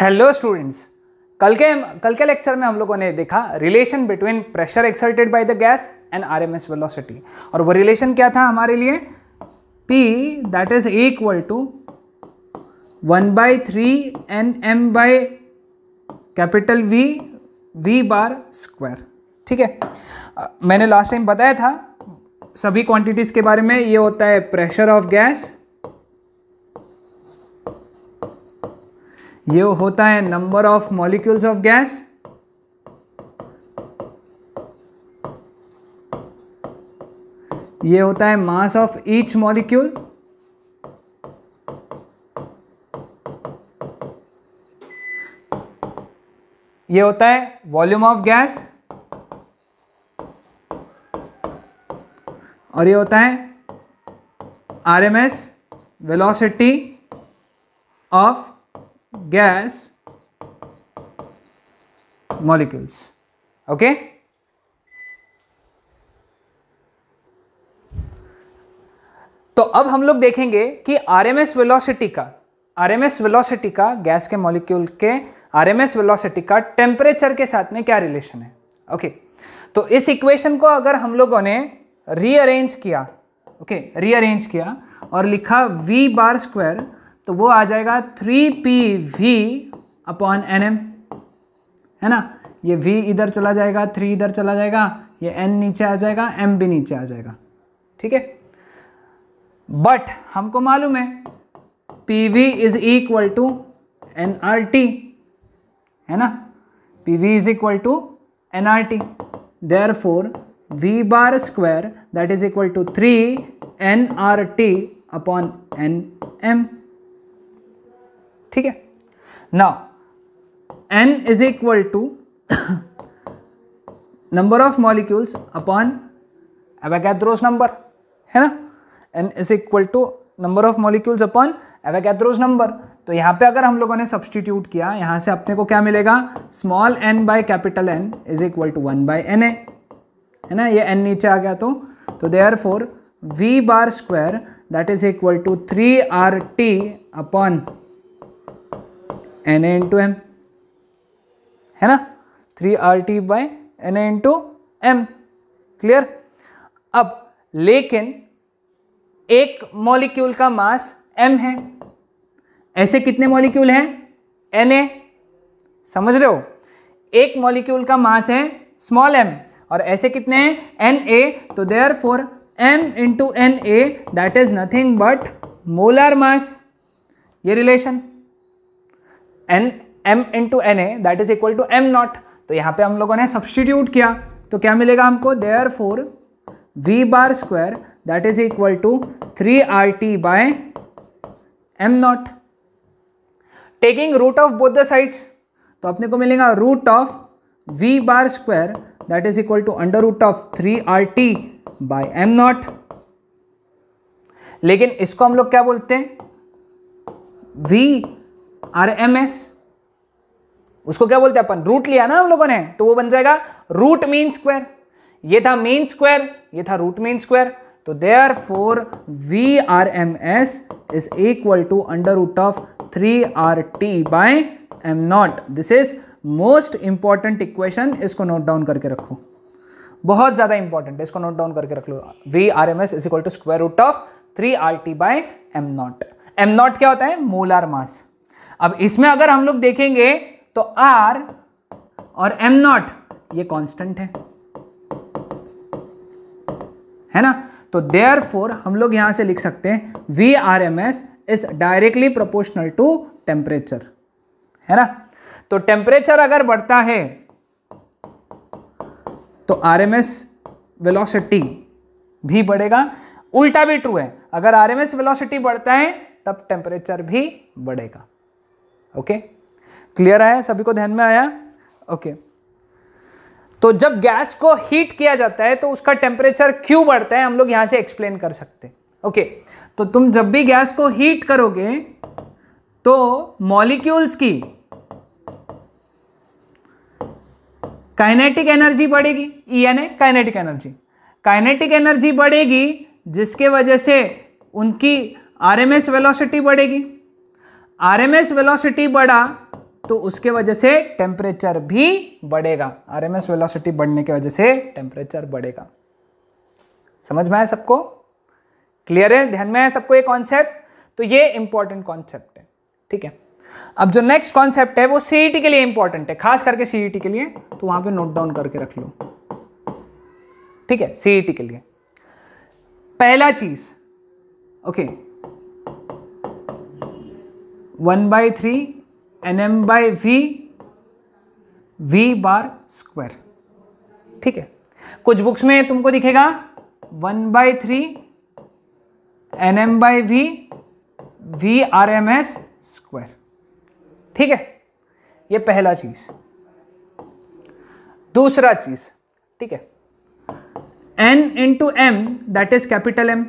Hello students कल के कल के लेक्चर में हम लोगों ने देखा relation between pressure exerted by the gas and R M S velocity और वो रिलेशन क्या था हमारे लिए P that is equal to one by three N M by capital V V bar square ठीक है मैंने लास्ट टाइम बताया था सभी क्वांटिटीज़ के बारे में ये होता है प्रेशर ऑफ गैस ये होता है number of molecules of gas ये होता है मास ऑफ ईच मॉलिक्यूल ये होता है वॉल्यूम ऑफ गैस और ये होता है RMS velocity of gas molecules. Okay? तो अब हम लोग देखेंगे कि आर एम एस वेलोसिटी का आर एम एस वेलोसिटी का गैस के मॉलिक्यूल के आर एम एस वेलोसिटी का टेम्परेचर के साथ में क्या रिलेशन है ओके okay. तो इस इक्वेशन को अगर हम लोगों ने रीअरेंज किया ओके okay, रीअरेंज किया और लिखा वी बार स्क्वायर तो वो आ जाएगा three P V upon N M है ना ये v इधर चला जाएगा थ्री इधर चला जाएगा ये n नीचे आ जाएगा m भी नीचे आ जाएगा ठीक है बट हमको मालूम है P V is equal to N R T है ना P V is equal to N R T therefore V bar square that is equal to three N R T upon N M ठीक है now N is equal to number of molecules upon Avogadro's number है ना N is equal to number of molecules upon Avogadro's number तो यहां पे अगर हम लोगों ने सब्सटीट्यूट किया यहां से अपने को क्या मिलेगा small N by capital N is equal to one by N A है ना ये एन नीचे आ गया तो तो therefore V bar square that is equal to three R T upon N A into M है ना three R T by N A into M clear अब लेकिन एक मॉलिक्यूल का मास एम है ऐसे कितने मॉलिक्यूल हैं एन ए समझ रहे हो एक मॉलिक्यूल का मास है स्मॉल एम और ऐसे कितने हैं एन ए तो therefore M into N A that is nothing but molar mass ये relation N M into N A that is equal to M nought तो यहाँ पे हम लोगों ने सब्सटीट्यूट किया तो क्या मिलेगा हमको therefore V bar square that is equal to three R T by M nought taking root of both the sides तो अपने को मिलेगा root of V bar square that is equal to under root of three R T by M nought लेकिन इसको हम लोग क्या बोलते हैं वी आर एम एस उसको क्या बोलते हैं अपन रूट लिया ना हम लोगों ने तो वो बन जाएगा रूट मीन स्क्वायर ये था मीन स्क्वायर ये था रूट मीन स्क्वायर तो therefore V R M S is equal to under root of three R T by M nought this is most important equation इसको note down करके रखो बहुत ज़्यादा इंपॉर्टेंट है इसको नोट डाउन करके रख लो V R M S is equal to square root of three R T by M nought M nought क्या होता है मोलार मास अब इसमें अगर हम लोग देखेंगे तो आर और एम नॉट ये कांस्टेंट है है ना तो देयर फोर हम लोग यहां से लिख सकते हैं V R M S is directly proportional to temperature है ना तो टेम्परेचर अगर बढ़ता है तो आर एम एस वेलोसिटी भी बढ़ेगा उल्टा भी ट्रू है अगर आर एम एस वेलोसिटी बढ़ता है तब टेम्परेचर भी बढ़ेगा ओके क्लियर आया सभी को ध्यान में आया ओके तो जब गैस को हीट किया जाता है तो उसका टेम्परेचर क्यों बढ़ता है हम लोग यहां से एक्सप्लेन कर सकते हैं ओके तो तुम जब भी गैस को हीट करोगे तो मॉलिक्यूल्स की काइनेटिक एनर्जी बढ़ेगी E N A kinetic energy kinetic energy बढ़ेगी जिसके वजह से उनकी आरएमएस वेलोसिटी बढ़ेगी आरएमएस वेलोसिटी बढ़ा तो उसके वजह से टेम्परेचर भी बढ़ेगा आरएमएस वेलोसिटी बढ़ने की वजह से टेम्परेचर बढ़ेगा समझ में आया सबको क्लियर है ध्यान में आया सबको ये कॉन्सेप्ट तो ये इंपॉर्टेंट कॉन्सेप्ट है ठीक है अब जो नेक्स्ट कॉन्सेप्ट है वो सीईटी e के लिए इंपॉर्टेंट है खास करके सीईटी e के लिए तो वहां पे नोट डाउन करके रख लो ठीक है सीईटी e के लिए पहला चीज okay okay, one by three N M by V V bar square ठीक है कुछ बुक्स में तुमको दिखेगा one by three N M by V V R M S square ठीक है ये पहला चीज दूसरा चीज ठीक है N into M that is capital M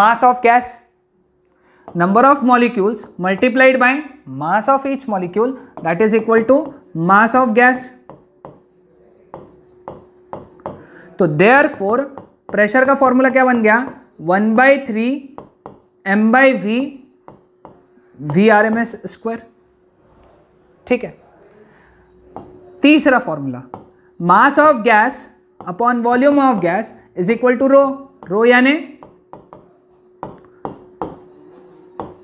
mass of gas number of molecules multiplied by mass of each molecule that is equal to mass of gas तो देयर फोर प्रेशर का फॉर्मूला क्या बन गया one by three M by V V R M S square ठीक है तीसरा formula mass of gas upon volume of gas is equal to rho rho यानी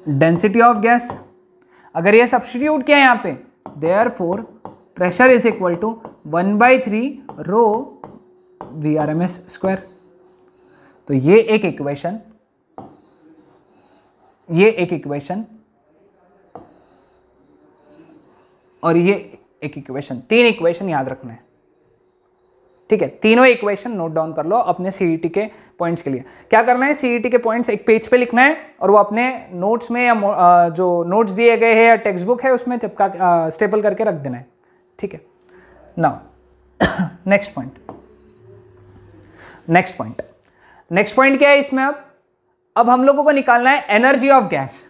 density of gas अगर ये सब्सटीट्यूट किया यहाँ पे therefore pressure is equal to one by three rho V R M S square तो ये एक equation ये एक इक्वेशन और ये एक इक्वेशन तीन इक्वेशन याद रखना है ठीक है तीनों इक्वेशन नोट डाउन कर लो अपने सीईटी के पॉइंट्स के लिए क्या करना है सीईटी के पॉइंट्स एक पेज पे लिखना है और वो अपने नोट्स में या जो नोट्स दिए गए हैं या टेक्स्ट बुक है उसमें चिपका स्टेपल करके रख देना है ठीक है now next point next point next point क्या है इसमें अब अब हम लोगों को निकालना है energy of gas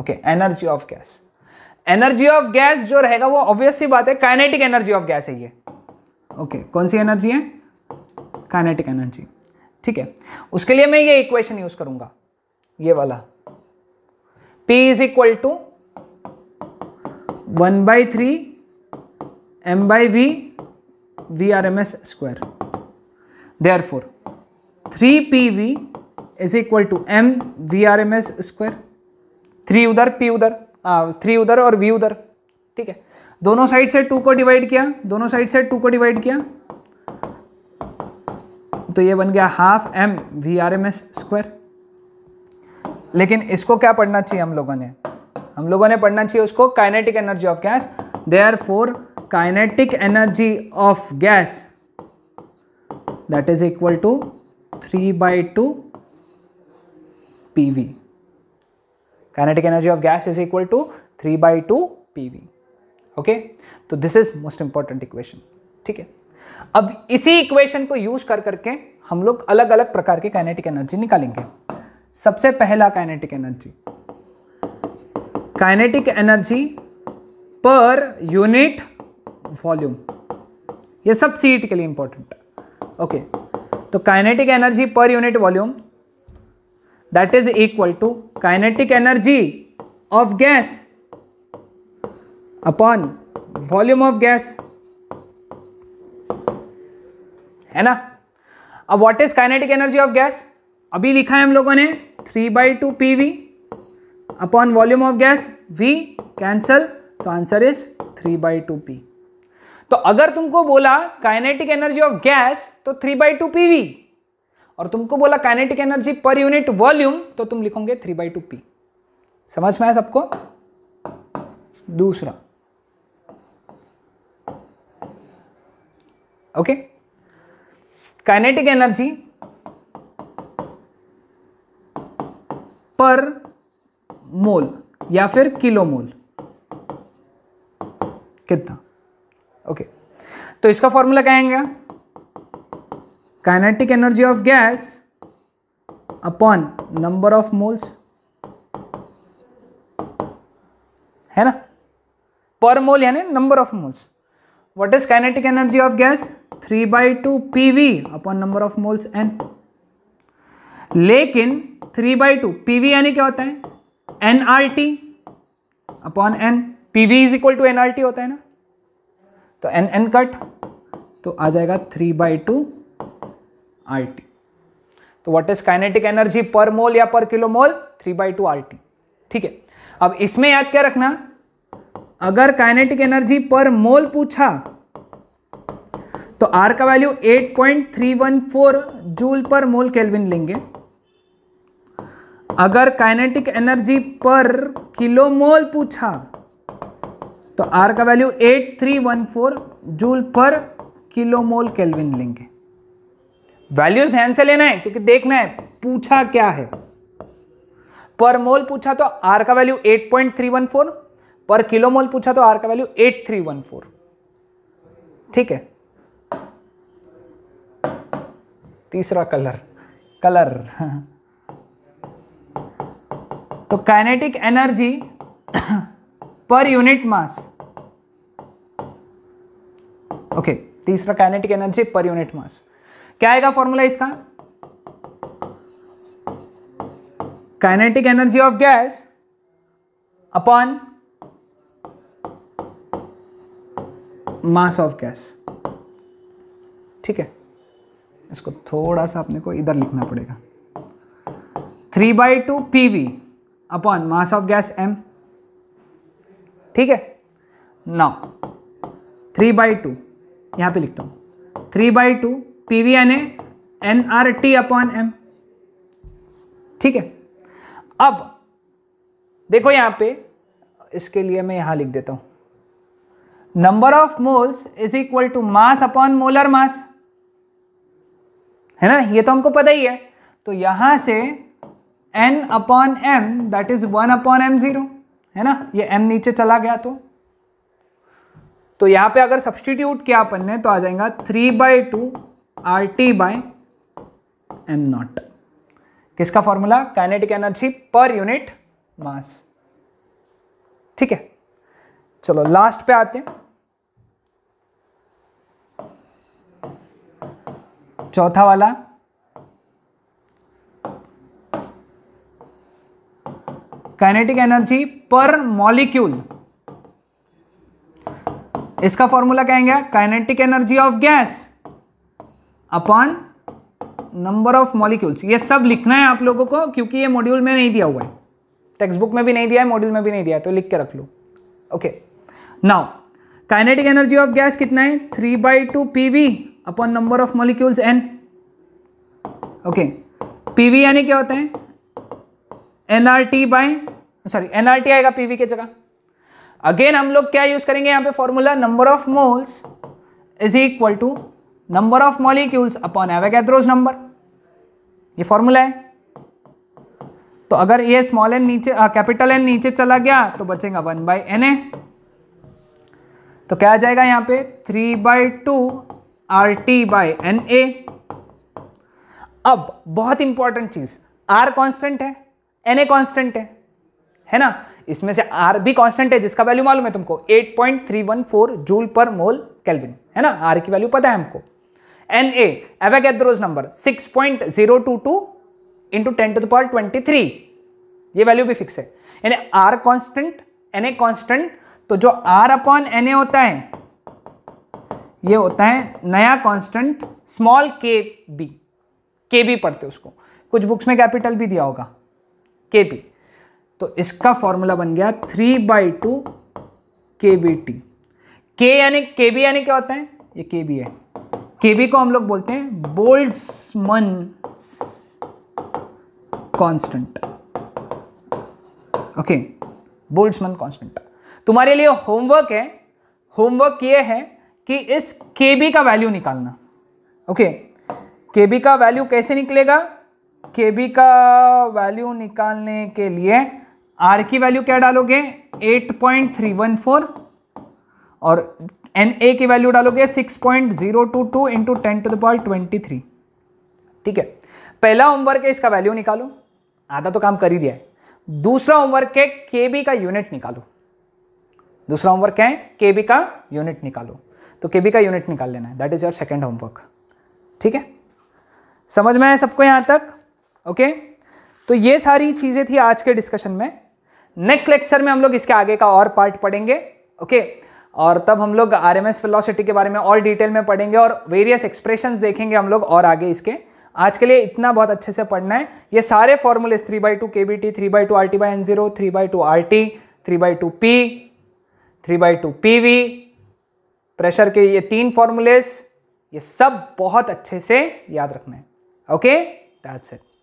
okay energy of gas energy of gas जो रहेगा वो ऑब्वियस सी बात है काइनेटिक एनर्जी ऑफ गैस है ये ओके okay, कौन सी एनर्जी है काइनेटिक एनर्जी ठीक है उसके लिए मैं ये इक्वेशन यूज करूंगा ये वाला P is equal to one by three M by V V R M S square therefore three P V is equal to M V R M S square three उधर P उधर three उधर और we उधर ठीक है दोनों side से to को डिवाइड किया दोनों साइड से टू को डिवाइड किया तो ये बन गया half M V R M S square लेकिन इसको क्या पढ़ना चाहिए हम लोगों ने हम लोगों ने पढ़ना चाहिए उसको kinetic energy of gas therefore kinetic energy of gas that is equal to three by two P V kinetic energy of gas is equal to three by two pv okay तो this is most important equation ठीक है अब इसी equation को use कर करके हम लोग अलग अलग प्रकार के काइनेटिक एनर्जी निकालेंगे सबसे पहला kinetic energy kinetic energy per unit volume ये सब सीट के लिए इंपॉर्टेंट ओके तो kinetic energy per unit volume that is equal to kinetic energy of gas upon volume of gas है ना अब what is kinetic energy of gas अभी लिखा है हम लोगों ने three by two P V upon volume of gas V cancel तो answer is three by two P तो अगर तुमको बोला काइनेटिक एनर्जी ऑफ गैस तो three by two P V और तुमको बोला kinetic energy per unit volume तो तुम लिखोगे थ्री बाई टू पी समझ में आया सबको दूसरा okay kinetic energy per mole या फिर किलो मोल कितना ओके okay. तो इसका फॉर्मूला क्या आएगा kinetic energy of gas upon number of moles है ना पर मोल यानी number of moles what is kinetic energy of gas three by two P V upon number of moles N लेकिन three by two P V यानी क्या होता है N R T upon N P V is equal to N R T होता है ना तो N N cut तो आ जाएगा three by two R T तो what is kinetic energy per mole या per kilo mole three by two R T ठीक है अब इसमें याद क्या रखना अगर काइनेटिक एनर्जी पर मोल पूछा तो आर का वैल्यू 8.314 जूल पर मोल केल्विन लेंगे अगर kinetic energy per kilo mole पूछा तो आर का value 8314 joule per kilo mole kelvin लेंगे वैल्यूज ध्यान से लेना है क्योंकि देखना है पूछा क्या है पर मोल पूछा तो आर का वैल्यू 8.314 पर किलो मोल पूछा तो आर का वैल्यू 8314 ठीक है तीसरा कलर कलर तो kinetic energy per unit mass okay तीसरा kinetic energy per unit mass क्या आएगा फॉर्मूला इसका kinetic energy of gas upon mass of gas ठीक है इसको थोड़ा सा अपने को इधर लिखना पड़ेगा three by two P V upon mass of gas M ठीक है नाउ थ्री बाई टू यहां पे लिखता हूं three by two P V यानी N R T upon M ठीक है अब देखो यहां पे इसके लिए मैं यहां लिख देता हूं number of moles is equal to mass upon molar mass है ना ये तो हमको पता ही है तो यहां से N upon M that is one upon M zero है ना ये एम नीचे चला गया तो तो यहां पे अगर सब्सटीट्यूट किया अपन ने तो आ जाएगा three by two R T by M nought किसका formula kinetic energy per unit mass ठीक है चलो लास्ट पे आते हैं चौथा वाला काइनेटिक एनर्जी पर मॉलिक्यूल इसका फॉर्मूला कहेंगे kinetic energy of gas upon number of molecules ये सब लिखना है आप लोगों को क्योंकि ये मॉड्यूल में नहीं दिया हुआ है टेक्स्ट बुक में भी नहीं दिया है मॉड्यूल में भी नहीं दिया है तो लिख के रख लो okay now kinetic energy of gas कितना है three by two P V upon number of molecules N okay P V यानी क्या होता है N R T by sorry N R T आएगा पी वी की जगह अगेन हम लोग क्या यूज करेंगे यहां पे formula number of moles is equal to number of molecules upon Avogadro's number ये फॉर्मूला है तो अगर ये स्मॉल एन नीचे कैपिटल एन नीचे चला गया तो बचेगा वन बाई एन ए तो क्या आ जाएगा यहां पे three by two R T by N A अब बहुत इंपॉर्टेंट चीज आर कांस्टेंट है एन ए कॉन्स्टेंट है है ना इसमें से आर भी कांस्टेंट है जिसका वैल्यू मालूम है तुमको 8.314 जूल पर मोल केल्विन है ना आर की वैल्यू पता है हमको N A Avogadro's number 6.022 into 10 to the two 23 ये वैल्यू भी फिक्स है यानी कॉन्स्टेंट एन ए कॉन्स्टेंट तो जो आर अपॉन ए होता है ये होता है नया constant small K B K B पढ़ते उसको कुछ बुक्स में कैपिटल भी दिया होगा के बी तो इसका फॉर्मूला बन गया three by two K B T K यानी के बी यानी क्या होता है ये के बी है केबी को हम लोग बोलते हैं Boltzmann constant okay Boltzmann constant तुम्हारे लिए होमवर्क है होमवर्क ये है कि इस के बी का वैल्यू निकालना ओके के बी का वैल्यू कैसे निकलेगा के बी का वैल्यू निकालने के लिए आर की वैल्यू क्या डालोगे 8.314 और एन ए की वैल्यू डालोगे six point zero two two into ten to the power twenty three ठीक है पहला होमवर्क है इसका वैल्यू निकालो आधा तो काम कर ही दिया है दूसरा होमवर्क है के बी का यूनिट निकालो दूसरा होमवर्क है के बी का यूनिट निकालो तो के बी का यूनिट निकाल लेना है that is your second homework ठीक है समझ में आया सबको यहां तक ओके तो ये सारी चीज़ें थी आज के डिस्कशन में नेक्स्ट लेक्चर में हम लोग इसके आगे का और पार्ट पढ़ेंगे ओके okay? और तब हम लोग आर एम के बारे में और डिटेल में पढ़ेंगे और वेरियस एक्सप्रेशंस देखेंगे हम लोग और आगे इसके आज के लिए इतना बहुत अच्छे से पढ़ना है ये सारे formulas three by two K B T three by two R T by N zero three by two R T three by two P three by two P V pressure के ये तीन फॉर्मूलेस ये सब बहुत अच्छे से याद रखना है ओके दैट्स इट